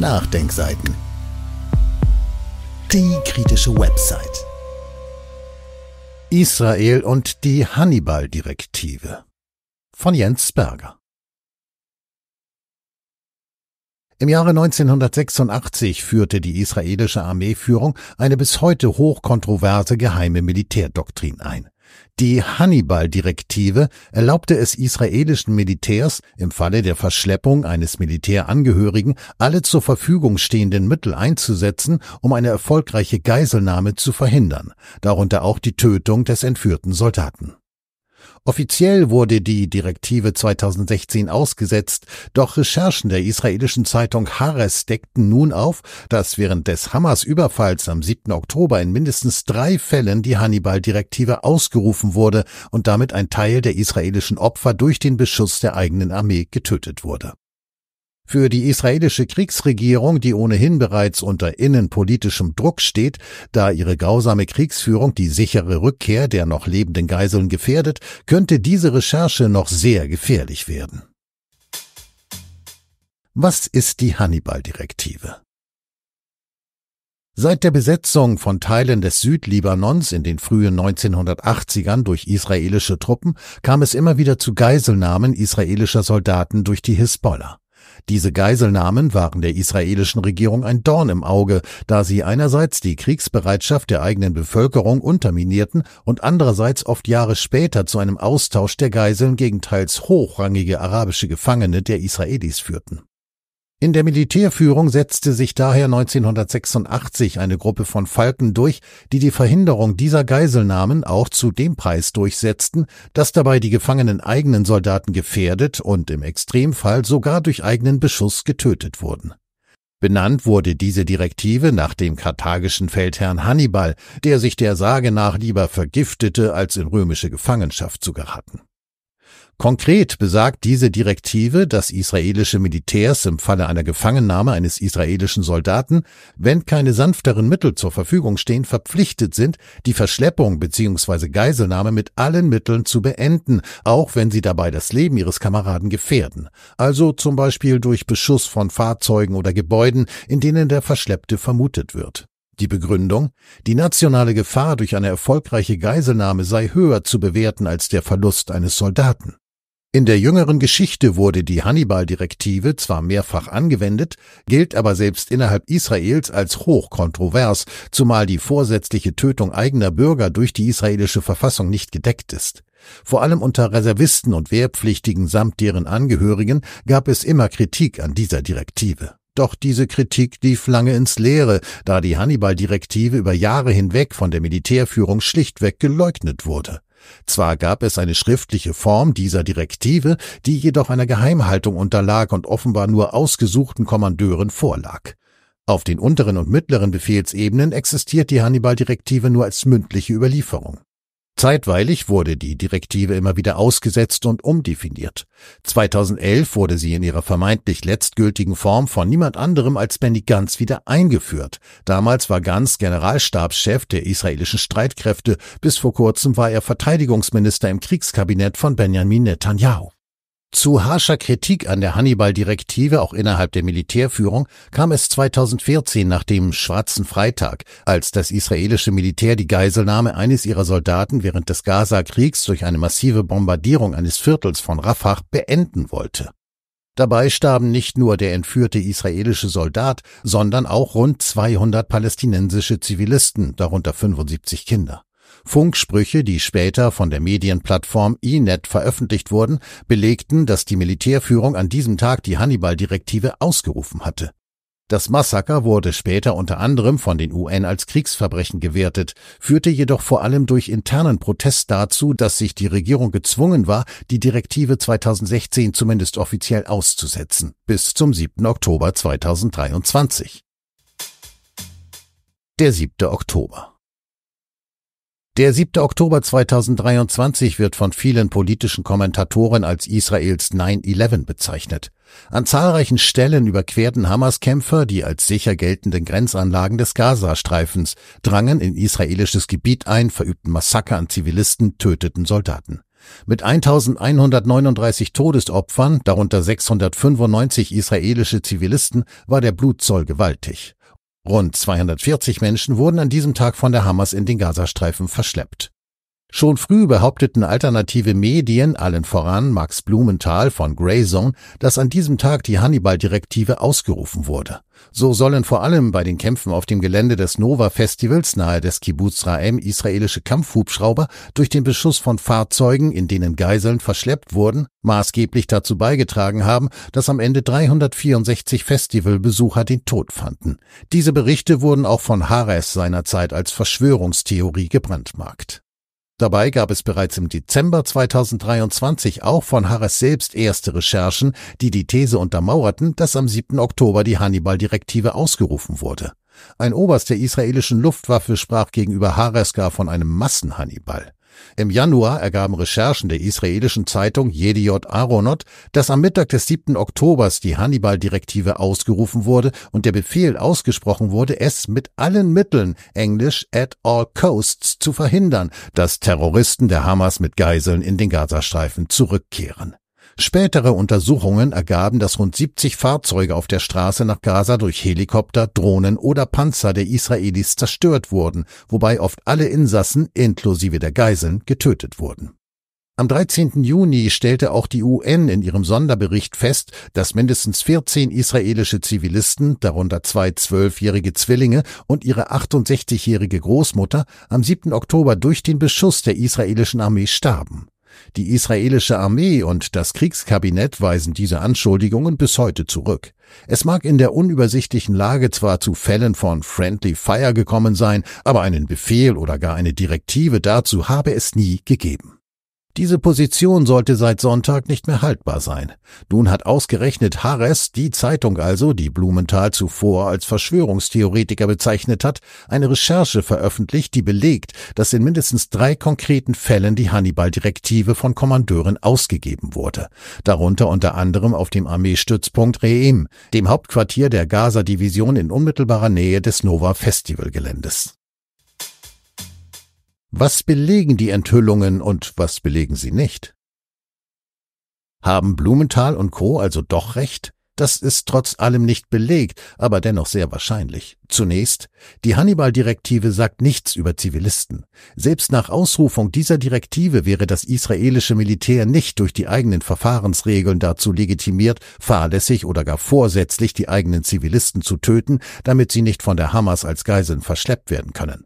Nachdenkseiten. Die kritische Website. Israel und die Hannibal-Direktive von Jens Berger. Im Jahre 1986 führte die israelische Armeeführung eine bis heute hochkontroverse geheime Militärdoktrin ein. Die Hannibal-Direktive erlaubte es israelischen Militärs, im Falle der Verschleppung eines Militärangehörigen alle zur Verfügung stehenden Mittel einzusetzen, um eine erfolgreiche Geiselnahme zu verhindern, darunter auch die Tötung des entführten Soldaten. Offiziell wurde die Direktive 2016 ausgesetzt, doch Recherchen der israelischen Zeitung Hares deckten nun auf, dass während des Hamas-Überfalls am 7. Oktober in mindestens drei Fällen die Hannibal-Direktive ausgerufen wurde und damit ein Teil der israelischen Opfer durch den Beschuss der eigenen Armee getötet wurde. Für die israelische Kriegsregierung, die ohnehin bereits unter innenpolitischem Druck steht, da ihre grausame Kriegsführung die sichere Rückkehr der noch lebenden Geiseln gefährdet, könnte diese Recherche noch sehr gefährlich werden. Was ist die Hannibal-Direktive? Seit der Besetzung von Teilen des Südlibanons in den frühen 1980ern durch israelische Truppen kam es immer wieder zu Geiselnahmen israelischer Soldaten durch die Hisbollah. Diese Geiselnahmen waren der israelischen Regierung ein Dorn im Auge, da sie einerseits die Kriegsbereitschaft der eigenen Bevölkerung unterminierten und andererseits oft Jahre später zu einem Austausch der Geiseln gegen teils hochrangige arabische Gefangene der Israelis führten. In der Militärführung setzte sich daher 1986 eine Gruppe von Falken durch, die die Verhinderung dieser Geiselnahmen auch zu dem Preis durchsetzten, dass dabei die Gefangenen eigenen Soldaten gefährdet und im Extremfall sogar durch eigenen Beschuss getötet wurden. Benannt wurde diese Direktive nach dem karthagischen Feldherrn Hannibal, der sich der Sage nach lieber vergiftete, als in römische Gefangenschaft zu geraten. Konkret besagt diese Direktive, dass israelische Militärs im Falle einer Gefangennahme eines israelischen Soldaten, wenn keine sanfteren Mittel zur Verfügung stehen, verpflichtet sind, die Verschleppung bzw. Geiselnahme mit allen Mitteln zu beenden, auch wenn sie dabei das Leben ihres Kameraden gefährden. Also zum Beispiel durch Beschuss von Fahrzeugen oder Gebäuden, in denen der Verschleppte vermutet wird. Die Begründung, die nationale Gefahr durch eine erfolgreiche Geiselnahme sei höher zu bewerten als der Verlust eines Soldaten. In der jüngeren Geschichte wurde die Hannibal-Direktive zwar mehrfach angewendet, gilt aber selbst innerhalb Israels als hoch kontrovers, zumal die vorsätzliche Tötung eigener Bürger durch die israelische Verfassung nicht gedeckt ist. Vor allem unter Reservisten und Wehrpflichtigen samt deren Angehörigen gab es immer Kritik an dieser Direktive. Doch diese Kritik lief lange ins Leere, da die Hannibal-Direktive über Jahre hinweg von der Militärführung schlichtweg geleugnet wurde. Zwar gab es eine schriftliche Form dieser Direktive, die jedoch einer Geheimhaltung unterlag und offenbar nur ausgesuchten Kommandeuren vorlag. Auf den unteren und mittleren Befehlsebenen existiert die Hannibal-Direktive nur als mündliche Überlieferung. Zeitweilig wurde die Direktive immer wieder ausgesetzt und umdefiniert. 2011 wurde sie in ihrer vermeintlich letztgültigen Form von niemand anderem als Benny Gantz wieder eingeführt. Damals war Gantz Generalstabschef der israelischen Streitkräfte. Bis vor kurzem war er Verteidigungsminister im Kriegskabinett von Benjamin Netanyahu. Zu harscher Kritik an der Hannibal-Direktive auch innerhalb der Militärführung kam es 2014 nach dem Schwarzen Freitag, als das israelische Militär die Geiselnahme eines ihrer Soldaten während des Gaza-Kriegs durch eine massive Bombardierung eines Viertels von Rafah beenden wollte. Dabei starben nicht nur der entführte israelische Soldat, sondern auch rund 200 palästinensische Zivilisten, darunter 75 Kinder. Funksprüche, die später von der Medienplattform eNet veröffentlicht wurden, belegten, dass die Militärführung an diesem Tag die Hannibal-Direktive ausgerufen hatte. Das Massaker wurde später unter anderem von den UN als Kriegsverbrechen gewertet, führte jedoch vor allem durch internen Protest dazu, dass sich die Regierung gezwungen war, die Direktive 2016 zumindest offiziell auszusetzen, bis zum 7. Oktober 2023. Der 7. Oktober. Der 7. Oktober 2023 wird von vielen politischen Kommentatoren als Israels 9-11 bezeichnet. An zahlreichen Stellen überquerten Hamas-Kämpfer die als sicher geltenden Grenzanlagen des Gazastreifens, drangen in israelisches Gebiet ein, verübten Massaker an Zivilisten, töteten Soldaten. Mit 1139 Todesopfern, darunter 695 israelische Zivilisten, war der Blutzoll gewaltig. Rund 240 Menschen wurden an diesem Tag von der Hamas in den Gazastreifen verschleppt. Schon früh behaupteten alternative Medien, allen voran Max Blumenthal von Greyzone, dass an diesem Tag die Hannibal-Direktive ausgerufen wurde. So sollen vor allem bei den Kämpfen auf dem Gelände des Nova-Festivals nahe des Kibbutz Raem israelische Kampfhubschrauber durch den Beschuss von Fahrzeugen, in denen Geiseln verschleppt wurden, maßgeblich dazu beigetragen haben, dass am Ende 364 Festivalbesucher den Tod fanden. Diese Berichte wurden auch von Hares seinerzeit als Verschwörungstheorie gebrandmarkt. Dabei gab es bereits im Dezember 2023 auch von Harris selbst erste Recherchen, die die These untermauerten, dass am 7. Oktober die Hannibal-Direktive ausgerufen wurde. Ein Oberst der israelischen Luftwaffe sprach gegenüber Harris gar von einem Massenhannibal. Im Januar ergaben Recherchen der israelischen Zeitung Yediot Aronot, dass am Mittag des 7. Oktobers die Hannibal-Direktive ausgerufen wurde und der Befehl ausgesprochen wurde, es mit allen Mitteln, Englisch at all coasts, zu verhindern, dass Terroristen der Hamas mit Geiseln in den Gazastreifen zurückkehren. Spätere Untersuchungen ergaben, dass rund 70 Fahrzeuge auf der Straße nach Gaza durch Helikopter, Drohnen oder Panzer der Israelis zerstört wurden, wobei oft alle Insassen inklusive der Geiseln getötet wurden. Am 13. Juni stellte auch die UN in ihrem Sonderbericht fest, dass mindestens 14 israelische Zivilisten, darunter zwei zwölfjährige Zwillinge und ihre 68-jährige Großmutter, am 7. Oktober durch den Beschuss der israelischen Armee starben. Die israelische Armee und das Kriegskabinett weisen diese Anschuldigungen bis heute zurück. Es mag in der unübersichtlichen Lage zwar zu Fällen von Friendly Fire gekommen sein, aber einen Befehl oder gar eine Direktive dazu habe es nie gegeben. Diese Position sollte seit Sonntag nicht mehr haltbar sein. Nun hat ausgerechnet Harres, die Zeitung also, die Blumenthal zuvor als Verschwörungstheoretiker bezeichnet hat, eine Recherche veröffentlicht, die belegt, dass in mindestens drei konkreten Fällen die Hannibal-Direktive von Kommandeuren ausgegeben wurde. Darunter unter anderem auf dem Armeestützpunkt Reim, dem Hauptquartier der Gaza-Division in unmittelbarer Nähe des Nova-Festivalgeländes. Was belegen die Enthüllungen und was belegen sie nicht? Haben Blumenthal und Co. also doch recht? Das ist trotz allem nicht belegt, aber dennoch sehr wahrscheinlich. Zunächst, die Hannibal-Direktive sagt nichts über Zivilisten. Selbst nach Ausrufung dieser Direktive wäre das israelische Militär nicht durch die eigenen Verfahrensregeln dazu legitimiert, fahrlässig oder gar vorsätzlich die eigenen Zivilisten zu töten, damit sie nicht von der Hamas als Geiseln verschleppt werden können.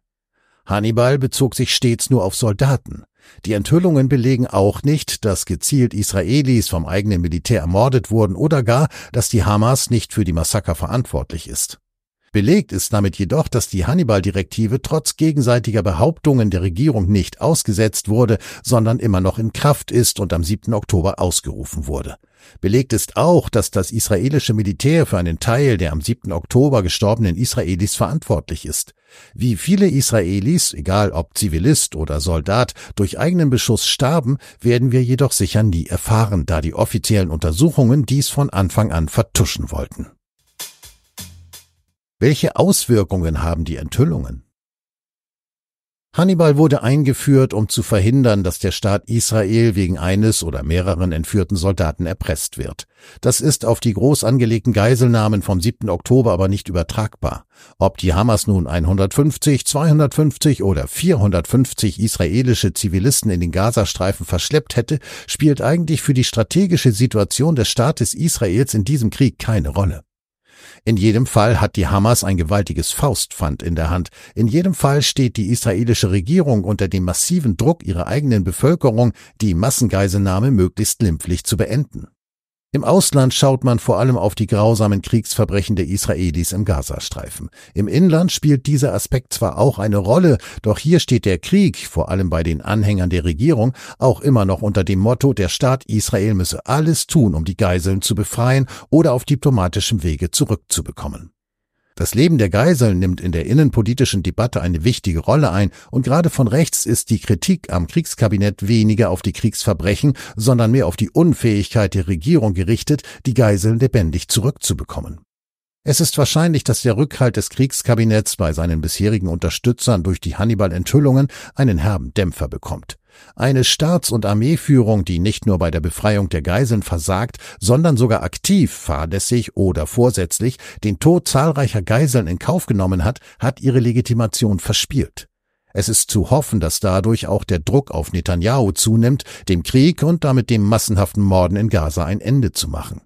Hannibal bezog sich stets nur auf Soldaten. Die Enthüllungen belegen auch nicht, dass gezielt Israelis vom eigenen Militär ermordet wurden oder gar, dass die Hamas nicht für die Massaker verantwortlich ist. Belegt ist damit jedoch, dass die Hannibal-Direktive trotz gegenseitiger Behauptungen der Regierung nicht ausgesetzt wurde, sondern immer noch in Kraft ist und am 7. Oktober ausgerufen wurde. Belegt ist auch, dass das israelische Militär für einen Teil der am 7. Oktober gestorbenen Israelis verantwortlich ist. Wie viele Israelis, egal ob Zivilist oder Soldat, durch eigenen Beschuss starben, werden wir jedoch sicher nie erfahren, da die offiziellen Untersuchungen dies von Anfang an vertuschen wollten. Welche Auswirkungen haben die Enthüllungen? Hannibal wurde eingeführt, um zu verhindern, dass der Staat Israel wegen eines oder mehreren entführten Soldaten erpresst wird. Das ist auf die groß angelegten Geiselnahmen vom 7. Oktober aber nicht übertragbar. Ob die Hamas nun 150, 250 oder 450 israelische Zivilisten in den Gazastreifen verschleppt hätte, spielt eigentlich für die strategische Situation des Staates Israels in diesem Krieg keine Rolle. In jedem Fall hat die Hamas ein gewaltiges Faustpfand in der Hand. In jedem Fall steht die israelische Regierung unter dem massiven Druck ihrer eigenen Bevölkerung, die Massengeiselnahme möglichst limpflich zu beenden. Im Ausland schaut man vor allem auf die grausamen Kriegsverbrechen der Israelis im Gazastreifen. Im Inland spielt dieser Aspekt zwar auch eine Rolle, doch hier steht der Krieg, vor allem bei den Anhängern der Regierung, auch immer noch unter dem Motto, der Staat Israel müsse alles tun, um die Geiseln zu befreien oder auf diplomatischem Wege zurückzubekommen. Das Leben der Geiseln nimmt in der innenpolitischen Debatte eine wichtige Rolle ein und gerade von rechts ist die Kritik am Kriegskabinett weniger auf die Kriegsverbrechen, sondern mehr auf die Unfähigkeit der Regierung gerichtet, die Geiseln lebendig zurückzubekommen. Es ist wahrscheinlich, dass der Rückhalt des Kriegskabinetts bei seinen bisherigen Unterstützern durch die Hannibal-Enthüllungen einen herben Dämpfer bekommt. Eine Staats- und Armeeführung, die nicht nur bei der Befreiung der Geiseln versagt, sondern sogar aktiv, fahrlässig oder vorsätzlich den Tod zahlreicher Geiseln in Kauf genommen hat, hat ihre Legitimation verspielt. Es ist zu hoffen, dass dadurch auch der Druck auf Netanyahu zunimmt, dem Krieg und damit dem massenhaften Morden in Gaza ein Ende zu machen.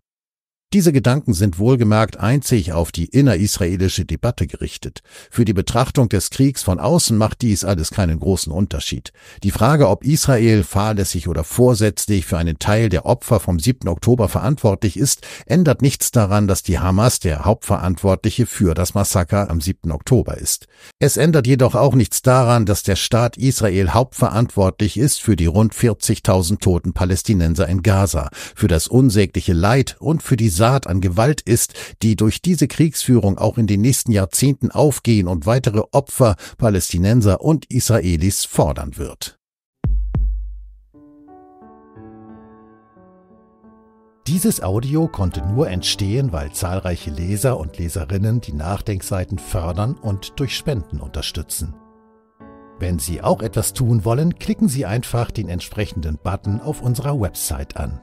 Diese Gedanken sind wohlgemerkt einzig auf die innerisraelische Debatte gerichtet. Für die Betrachtung des Kriegs von außen macht dies alles keinen großen Unterschied. Die Frage, ob Israel fahrlässig oder vorsätzlich für einen Teil der Opfer vom 7. Oktober verantwortlich ist, ändert nichts daran, dass die Hamas der Hauptverantwortliche für das Massaker am 7. Oktober ist. Es ändert jedoch auch nichts daran, dass der Staat Israel hauptverantwortlich ist für die rund 40.000 toten Palästinenser in Gaza, für das unsägliche Leid und für die Saat an Gewalt ist, die durch diese Kriegsführung auch in den nächsten Jahrzehnten aufgehen und weitere Opfer Palästinenser und Israelis fordern wird. Dieses Audio konnte nur entstehen, weil zahlreiche Leser und Leserinnen die Nachdenkseiten fördern und durch Spenden unterstützen. Wenn Sie auch etwas tun wollen, klicken Sie einfach den entsprechenden Button auf unserer Website an.